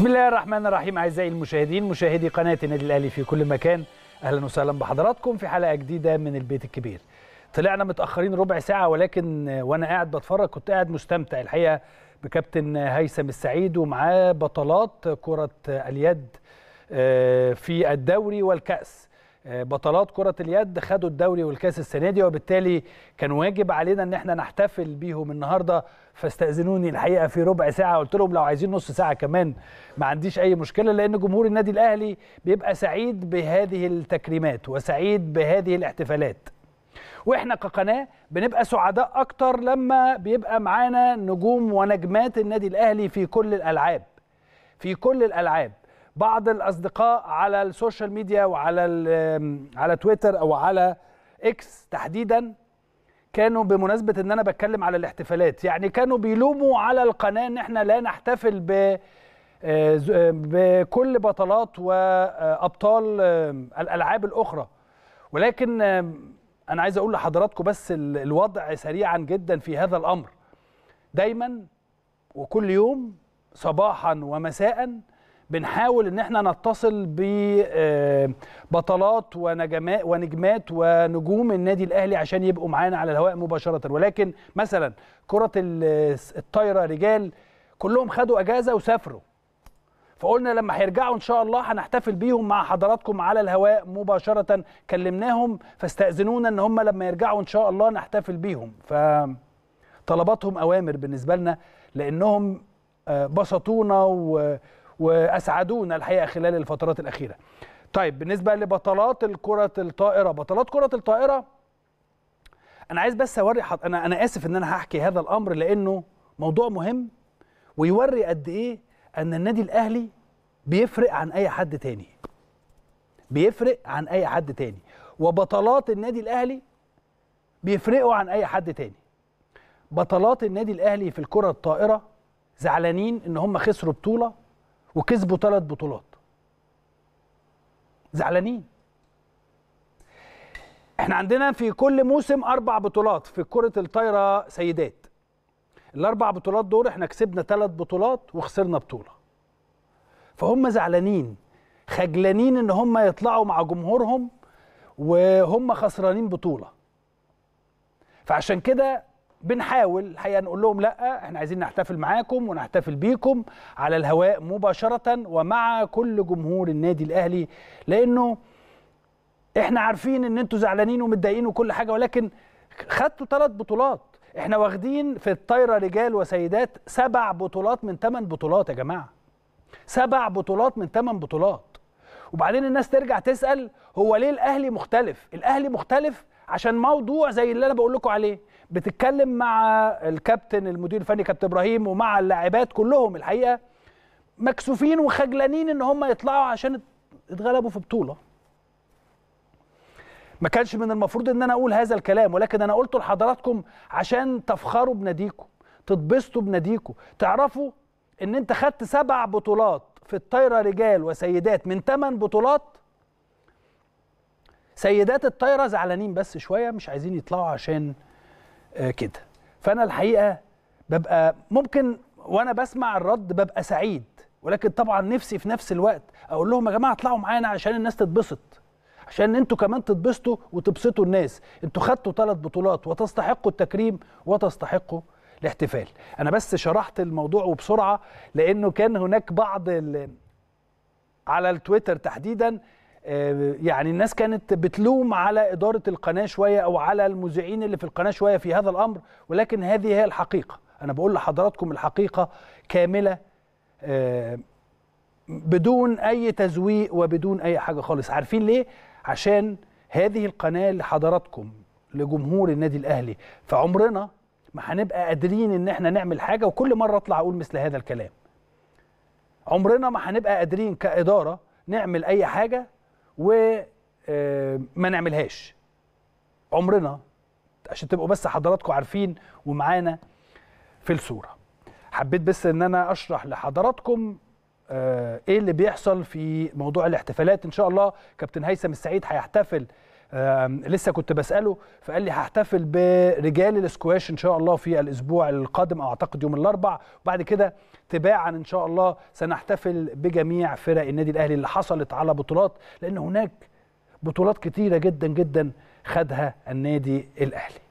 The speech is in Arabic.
بسم الله الرحمن الرحيم اعزائي المشاهدين مشاهدي قناه النادي الاهلي في كل مكان اهلا وسهلا بحضراتكم في حلقه جديده من البيت الكبير طلعنا متاخرين ربع ساعه ولكن وانا قاعد بتفرج كنت قاعد مستمتع الحقيقه بكابتن هيثم السعيد ومعاه بطلات كره اليد آه، في الدوري والكاس آه، بطلات كرة اليد خدوا الدوري والكاس السنة دي وبالتالي كان واجب علينا ان احنا نحتفل بيهم النهاردة فاستأذنوني الحقيقة في ربع ساعة قلت لهم لو عايزين نص ساعة كمان ما عنديش أي مشكلة لأن جمهور النادي الأهلي بيبقى سعيد بهذه التكريمات وسعيد بهذه الاحتفالات واحنا كقناه بنبقى سعداء اكتر لما بيبقى معانا نجوم ونجمات النادي الاهلي في كل الالعاب في كل الالعاب بعض الاصدقاء على السوشيال ميديا وعلى على تويتر او على اكس تحديدا كانوا بمناسبه ان انا بتكلم على الاحتفالات يعني كانوا بيلوموا على القناه ان احنا لا نحتفل ب آه، آه، بكل بطلات وابطال آه، الالعاب الاخرى ولكن انا عايز اقول لحضراتكم بس الوضع سريعا جدا في هذا الامر دايما وكل يوم صباحا ومساء بنحاول ان احنا نتصل ببطلات آه، ونجمات ونجمات ونجوم النادي الاهلي عشان يبقوا معانا على الهواء مباشره ولكن مثلا كره الطايره رجال كلهم خدوا اجازه وسافروا فقلنا لما هيرجعوا ان شاء الله هنحتفل بيهم مع حضراتكم على الهواء مباشره كلمناهم فاستاذنونا ان هم لما يرجعوا ان شاء الله نحتفل بيهم ف طلباتهم اوامر بالنسبه لنا لانهم آه، بسطونا و واسعدونا الحقيقه خلال الفترات الاخيره. طيب بالنسبه لبطلات الكره الطائره، بطلات كره الطائره انا عايز بس اوري حط... انا انا اسف ان انا هحكي هذا الامر لانه موضوع مهم ويوري قد ايه ان النادي الاهلي بيفرق عن اي حد تاني. بيفرق عن اي حد تاني وبطلات النادي الاهلي بيفرقوا عن اي حد تاني بطلات النادي الاهلي في الكره الطائره زعلانين ان هم خسروا بطوله وكسبوا ثلاث بطولات زعلانين احنا عندنا في كل موسم اربع بطولات في كره الطايره سيدات الاربع بطولات دول احنا كسبنا ثلاث بطولات وخسرنا بطوله فهم زعلانين خجلانين ان هم يطلعوا مع جمهورهم وهم خسرانين بطوله فعشان كده بنحاول الحقيقه نقول لهم لا احنا عايزين نحتفل معاكم ونحتفل بيكم على الهواء مباشره ومع كل جمهور النادي الاهلي لانه احنا عارفين ان انتوا زعلانين ومتضايقين وكل حاجه ولكن خدتوا ثلاث بطولات احنا واخدين في الطايره رجال وسيدات سبع بطولات من ثمان بطولات يا جماعه سبع بطولات من ثمان بطولات وبعدين الناس ترجع تسال هو ليه الاهلي مختلف الاهلي مختلف عشان موضوع زي اللي انا بقول لكم عليه بتتكلم مع الكابتن المدير الفني كابتن ابراهيم ومع اللاعبات كلهم الحقيقه مكسوفين وخجلانين ان هم يطلعوا عشان اتغلبوا في بطوله ما كانش من المفروض ان انا اقول هذا الكلام ولكن انا قلته لحضراتكم عشان تفخروا بناديكم تتبسطوا بناديكم تعرفوا ان انت خدت سبع بطولات في الطايره رجال وسيدات من ثمان بطولات سيدات الطايره زعلانين بس شويه مش عايزين يطلعوا عشان آه، كده فانا الحقيقه ببقى ممكن وانا بسمع الرد ببقى سعيد ولكن طبعا نفسي في نفس الوقت اقول لهم يا جماعه اطلعوا معانا عشان الناس تتبسط عشان انتوا كمان تتبسطوا وتبسطوا الناس انتوا خدتوا ثلاث بطولات وتستحقوا التكريم وتستحقوا الاحتفال انا بس شرحت الموضوع وبسرعه لانه كان هناك بعض على التويتر تحديدا آه، يعني الناس كانت بتلوم على إدارة القناة شوية أو على المذيعين اللي في القناة شوية في هذا الأمر ولكن هذه هي الحقيقة أنا بقول لحضراتكم الحقيقة كاملة آه، بدون أي تزويق وبدون أي حاجة خالص عارفين ليه؟ عشان هذه القناة لحضراتكم لجمهور النادي الأهلي فعمرنا ما هنبقى قادرين إن احنا نعمل حاجة وكل مرة أطلع أقول مثل هذا الكلام عمرنا ما هنبقى قادرين كإدارة نعمل أي حاجة وما نعملهاش عمرنا عشان تبقوا بس حضراتكم عارفين ومعانا في الصوره حبيت بس ان انا اشرح لحضراتكم آه، ايه اللي بيحصل في موضوع الاحتفالات ان شاء الله كابتن هيثم السعيد هيحتفل لسه كنت بساله فقال لي هحتفل برجال الاسكواش ان شاء الله في الاسبوع القادم او اعتقد يوم الاربع وبعد كده تباعا ان شاء الله سنحتفل بجميع فرق النادي الاهلي اللي حصلت على بطولات لان هناك بطولات كتيره جدا جدا خدها النادي الاهلي